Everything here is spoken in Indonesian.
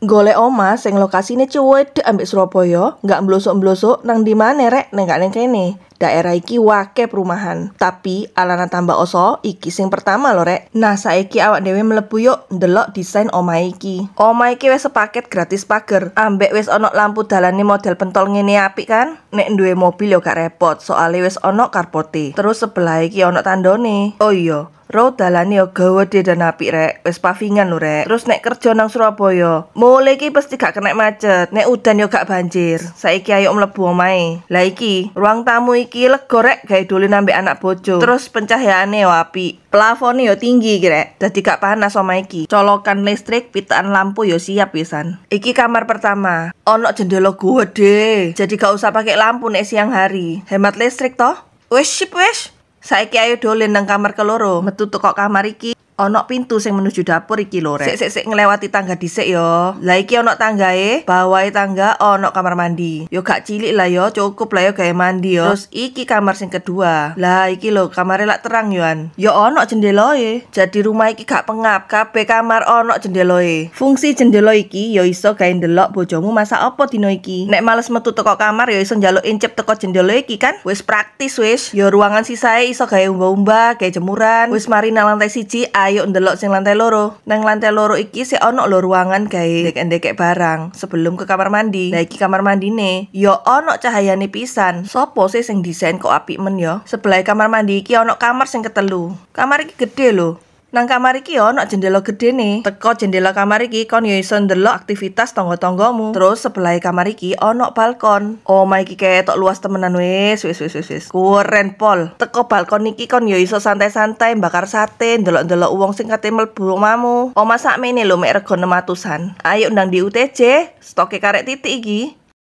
golek oma sing ini cewek ambek Surabaya, nggak mblosok-mblosok nang di mana rek neng neng kene. Daerah iki wake perumahan. Tapi alana tambah oso, iki sing pertama lho rek. Nah saiki awak dewe melepuyo yuk lot desain oma iki. Oma iki wes sepaket gratis pager, ambek wes onok lampu dalane model pentol ngene apik kan? Nek duwe mobil yo gak repot, soalnya wes onok karpote. Terus sebelah iki onok tandone. Oh iya, Roh dalane yo ya gawe dan apik rek. Wis pavingan lho rek. Terus nek kerja nang Surabaya, mulai lagi pasti gak kena macet. Nek udan yo ya gak banjir. Saiki ayo mlebu omahe. Lah iki, ruang tamu iki lego rek gawe dolen ambek anak bojo. Terus pencahayaane yo ya apik. Plafone yo tinggi iki rek. Dadi gak panas omahe iki. Colokan listrik, pitaan lampu yo siap pisan. Iki kamar pertama. Ono jendela gede. Jadi gak usah pakai lampu nek siang hari. Hemat listrik toh. Wes sip wes. Saiki ayo dolen nang kamar keloro, metu kok kamar iki. Onok pintu sing menuju dapur iki lho rek. Sik sik ngelewati tangga dhisik yo. Lah iki tangga tanggae, bawae tangga onok kamar mandi. Yo gak cilik lah yo, cukup lah yo kayak mandi yo. Terus iki kamar sing kedua. Lah iki lho kamare lak terang an. Yo onok jendeloe. Jadi rumah iki gak pengap, kabeh kamar onok jendeloe. Fungsi jendela iki yo iso gawe ndelok bojomu masak apa dino iki. Nek males metu teko kamar yo iso njaluk incip teko jendela iki kan. Wis praktis wis. Yo ruangan sisae iso gawe umba-umba, gawe jemuran. Wis mari nang lantai siji, ayo ayo ndelok sing lantai loro. Nang lantai loro iki sih ono lo ruangan gawe ndek-ndek barang sebelum ke kamar mandi. Nah iki kamar nih, yo ya ono cahayani pisan. Sopo sih sing desain kok apik men yo? Ya? Sebelah kamar mandi iki ono kamar sing ketelu. Kamar iki gede loh Nang kamar iki yo ono jendela gede nih. Teko jendela kamar iki kon yo iso ndelok aktivitas tonggo-tonggomu. Terus sebelah kamar iki ono balkon. Oh my iki ketok luas temenan wis wis wis wis. Keren pol. Teko balkon iki kon yo iso santai-santai bakar sate, ndelok-ndelok wong sing kate mlebu omahmu. masa sakmene lho mek rego 600-an. Ayo ndang di Stok stoke karek titik iki.